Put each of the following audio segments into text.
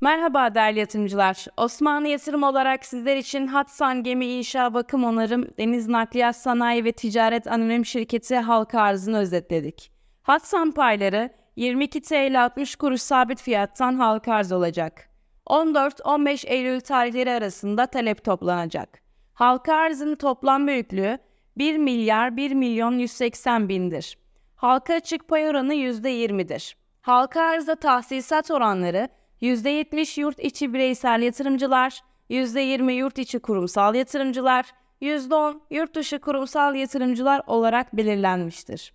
Merhaba değerli yatırımcılar. Osmanlı Yatırım olarak sizler için Hatsan Gemi İnşa Bakım Onarım, Deniz Nakliyat Sanayi ve Ticaret Anonim Şirketi halka arzını özetledik. Hatsan payları 22 TL 60 kuruş sabit fiyattan halka arz olacak. 14-15 Eylül tarihleri arasında talep toplanacak. Halka arzın toplam büyüklüğü 1 milyar 1 milyon 180 bindir. Halka açık pay oranı %20'dir. Halka arzda tahsisat oranları %70 yurt içi bireysel yatırımcılar, %20 yurt içi kurumsal yatırımcılar, %10 yurt dışı kurumsal yatırımcılar olarak belirlenmiştir.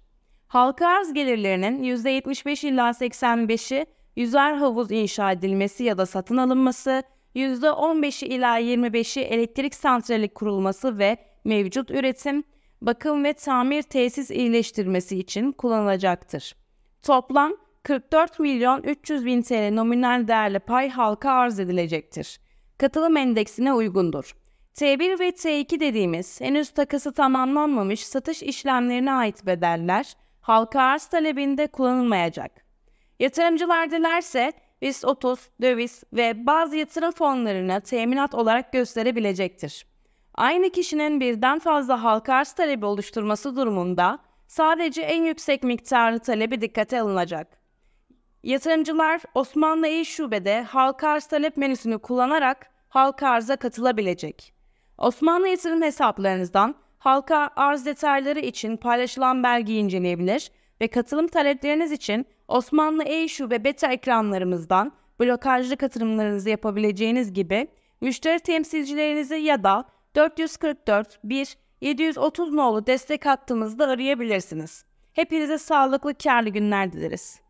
Halka arz gelirlerinin %75 ila 85'i yüzer havuz inşa edilmesi ya da satın alınması, %15'i ila 25'i elektrik santrali kurulması ve mevcut üretim, bakım ve tamir tesis iyileştirmesi için kullanılacaktır. Toplam 44 milyon 300 bin TL nominal değerli pay halka arz edilecektir. Katılım endeksine uygundur. T1 ve T2 dediğimiz henüz takası tamamlanmamış satış işlemlerine ait bedeller halka arz talebinde kullanılmayacak. Yatırımcılar dilerse BIST 30, döviz ve bazı yatırım fonlarına teminat olarak gösterebilecektir. Aynı kişinin birden fazla halka arz talebi oluşturması durumunda sadece en yüksek miktarlı talebi dikkate alınacak. Yatırımcılar Osmanlı E-Şube'de halka arz talep menüsünü kullanarak halka arza katılabilecek. Osmanlı yatırım hesaplarınızdan halka arz detayları için paylaşılan belgeyi inceleyebilir ve katılım talepleriniz için Osmanlı E-Şube beta ekranlarımızdan blokajlı katılımlarınızı yapabileceğiniz gibi müşteri temsilcilerinizi ya da 444 1 730 nolu destek hattımızda arayabilirsiniz. Hepinize sağlıklı, karlı günler dileriz.